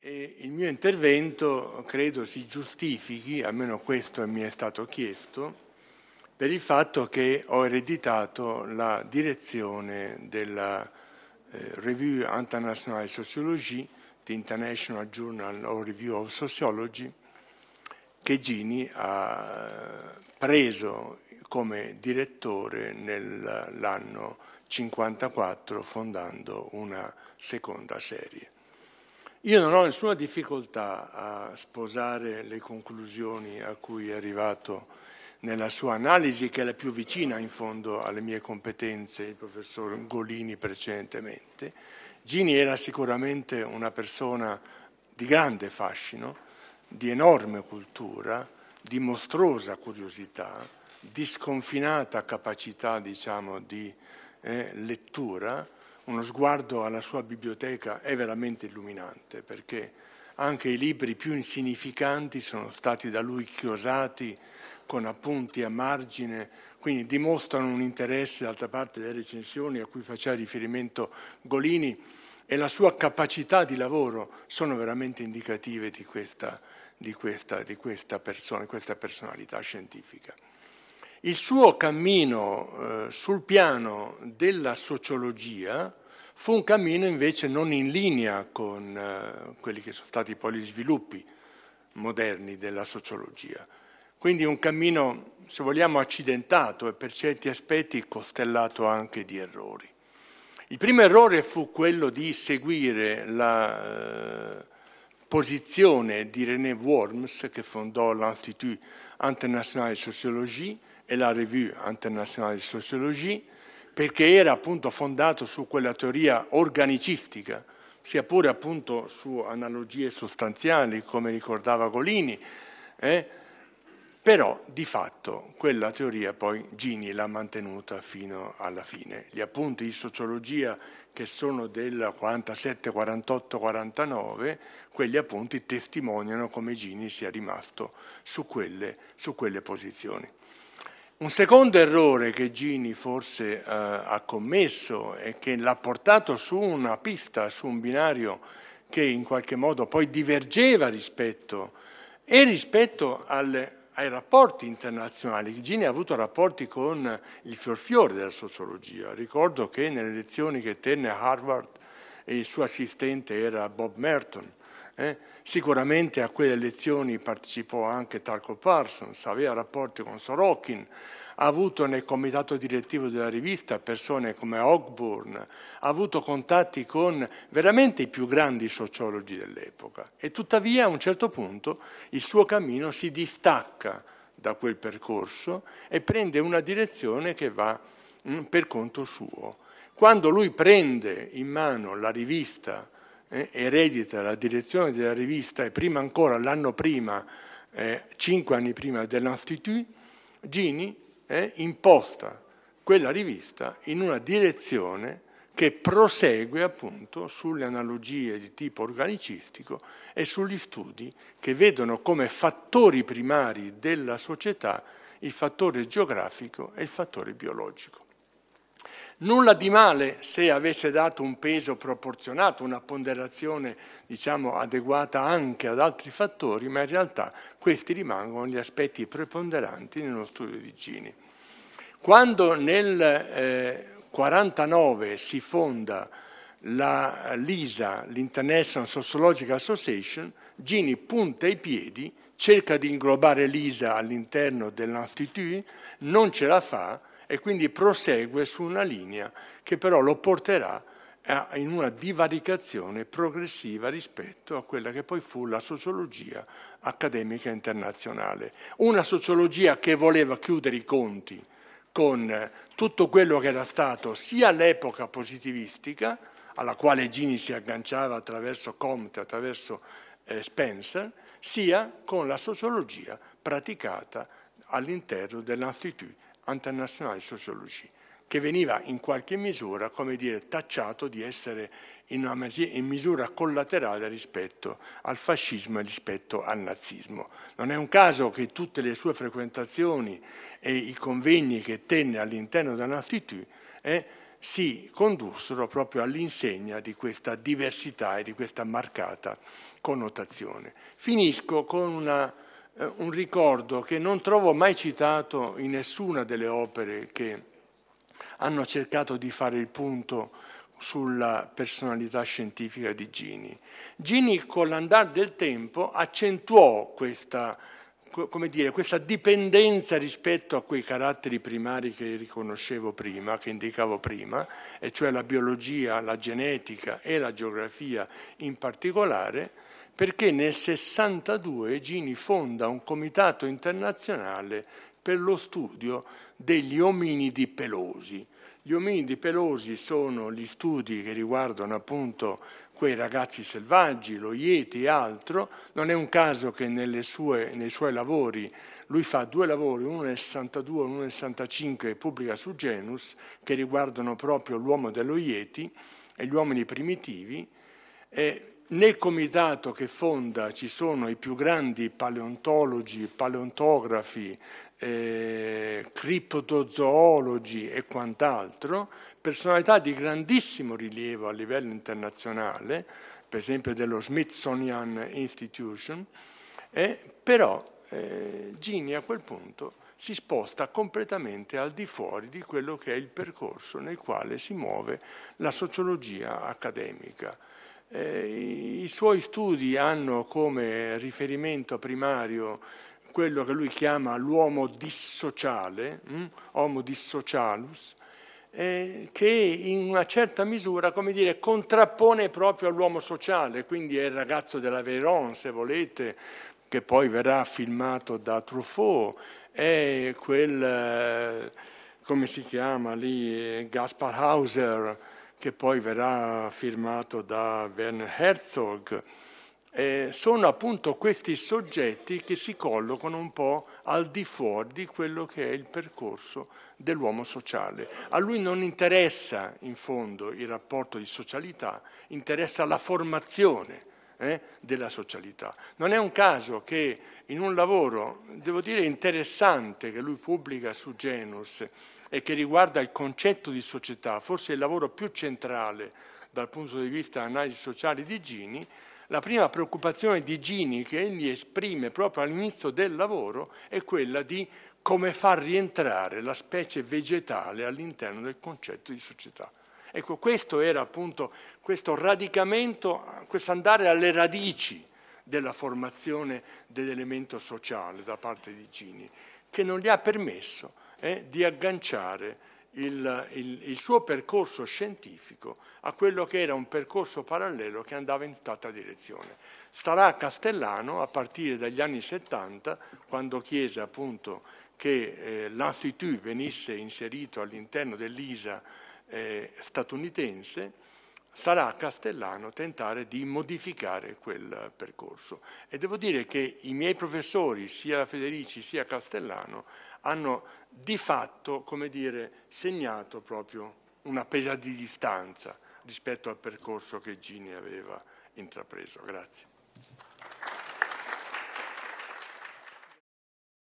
E il mio intervento credo si giustifichi, almeno questo mi è stato chiesto, per il fatto che ho ereditato la direzione della eh, Revue Internationale Sociologie, the International Journal of Review of Sociology, che Gini ha preso come direttore nell'anno 54 fondando una seconda serie. Io non ho nessuna difficoltà a sposare le conclusioni a cui è arrivato nella sua analisi, che è la più vicina in fondo alle mie competenze, il professor Golini precedentemente. Gini era sicuramente una persona di grande fascino, di enorme cultura, di mostruosa curiosità, di sconfinata capacità diciamo, di eh, lettura, uno sguardo alla sua biblioteca è veramente illuminante perché anche i libri più insignificanti sono stati da lui chiosati con appunti a margine, quindi dimostrano un interesse d'altra parte delle recensioni a cui faceva riferimento Golini e la sua capacità di lavoro sono veramente indicative di questa, di questa, di questa, persona, questa personalità scientifica. Il suo cammino eh, sul piano della sociologia fu un cammino invece non in linea con eh, quelli che sono stati poi gli sviluppi moderni della sociologia. Quindi un cammino, se vogliamo, accidentato e per certi aspetti costellato anche di errori. Il primo errore fu quello di seguire la eh, posizione di René Worms, che fondò l'Institut internazionale di sociologia e la Revue internazionale di sociologia, perché era appunto fondato su quella teoria organicistica, sia pure appunto su analogie sostanziali, come ricordava Golini, eh? Però di fatto quella teoria poi Gini l'ha mantenuta fino alla fine. Gli appunti di sociologia che sono del 47, 48, 49, quegli appunti testimoniano come Gini sia rimasto su quelle, su quelle posizioni. Un secondo errore che Gini forse eh, ha commesso e che l'ha portato su una pista, su un binario che in qualche modo poi divergeva rispetto, e rispetto alle, ai rapporti internazionali. Gini ha avuto rapporti con il fiorfiore della sociologia. Ricordo che nelle lezioni che tenne a Harvard il suo assistente era Bob Merton, eh? Sicuramente a quelle lezioni partecipò anche Talco Parsons, aveva rapporti con Sorokin, ha avuto nel comitato direttivo della rivista persone come Ogburn, ha avuto contatti con veramente i più grandi sociologi dell'epoca e tuttavia a un certo punto il suo cammino si distacca da quel percorso e prende una direzione che va mh, mm, per conto suo. Quando lui prende in mano la rivista eh, eredita la direzione della rivista e prima ancora l'anno prima, eh, cinque anni prima dell'Institut, Gini eh, imposta quella rivista in una direzione che prosegue appunto sulle analogie di tipo organicistico e sugli studi che vedono come fattori primari della società il fattore geografico e il fattore biologico. Nulla di male se avesse dato un peso proporzionato, una ponderazione diciamo, adeguata anche ad altri fattori, ma in realtà questi rimangono gli aspetti preponderanti nello studio di Gini. Quando nel 1949 eh, si fonda la LISA, l'International Sociological Association, Gini punta i piedi, cerca di inglobare l'ISA all'interno dell'Institut, non ce la fa, e quindi prosegue su una linea che però lo porterà in una divaricazione progressiva rispetto a quella che poi fu la sociologia accademica internazionale. Una sociologia che voleva chiudere i conti con tutto quello che era stato sia l'epoca positivistica, alla quale Gini si agganciava attraverso Comte, attraverso eh, Spencer, sia con la sociologia praticata all'interno dell'Institut internazionale di sociologia, che veniva in qualche misura, come dire, tacciato di essere in, una in misura collaterale rispetto al fascismo e rispetto al nazismo. Non è un caso che tutte le sue frequentazioni e i convegni che tenne all'interno dell'Institut eh, si condussero proprio all'insegna di questa diversità e di questa marcata connotazione. Finisco con una eh, un ricordo che non trovo mai citato in nessuna delle opere che hanno cercato di fare il punto sulla personalità scientifica di Gini. Gini con l'andare del tempo accentuò questa, dire, questa, dipendenza rispetto a quei caratteri primari che riconoscevo prima, che indicavo prima, e cioè la biologia, la genetica e la geografia in particolare, perché nel 62 Gini fonda un comitato internazionale per lo studio degli ominidi pelosi. Gli ominidi pelosi sono gli studi che riguardano appunto quei ragazzi selvaggi, lo Yeti e altro. Non è un caso che sue, nei suoi lavori lui fa due lavori, uno nel 62 e uno nel 65 e pubblica su Genus, che riguardano proprio l'uomo dello Yeti e gli uomini primitivi. E nel comitato che fonda ci sono i più grandi paleontologi, paleontografi, eh, criptozoologi e quant'altro, personalità di grandissimo rilievo a livello internazionale, per esempio dello Smithsonian Institution, eh, però eh, Gini a quel punto si sposta completamente al di fuori di quello che è il percorso nel quale si muove la sociologia accademica. Eh, I suoi studi hanno come riferimento primario quello che lui chiama l'uomo dissociale, hm? homo dissocialus, eh, che in una certa misura, come dire, contrappone proprio all'uomo sociale, quindi è il ragazzo della Veyron, se volete, che poi verrà filmato da Truffaut, è quel, eh, come si chiama lì, eh, Gaspar Hauser, che poi verrà firmato da Werner Herzog. Eh, sono appunto questi soggetti che si collocano un po' al di fuori di quello che è il percorso dell'uomo sociale. A lui non interessa in fondo il rapporto di socialità, interessa la formazione eh, della socialità. Non è un caso che in un lavoro, devo dire interessante, che lui pubblica su Genus, e che riguarda il concetto di società, forse il lavoro più centrale dal punto di vista analisi sociale di Gini, la prima preoccupazione di Gini che egli esprime proprio all'inizio del lavoro è quella di come far rientrare la specie vegetale all'interno del concetto di società. Ecco, questo era appunto questo radicamento, questo andare alle radici della formazione dell'elemento sociale da parte di Gini, che non gli ha permesso eh, di agganciare il, il, il, suo percorso scientifico a quello che era un percorso parallelo che andava in tutta direzione. Starà a Castellano a partire dagli anni 70, quando chiese appunto che eh, l'Institut venisse inserito all'interno dell'ISA eh, statunitense, sarà a Castellano tentare di modificare quel percorso. E devo dire che i miei professori, sia Federici sia Castellano, hanno di fatto, come dire, segnato proprio una pesa di distanza rispetto al percorso che Gini aveva intrapreso. Grazie.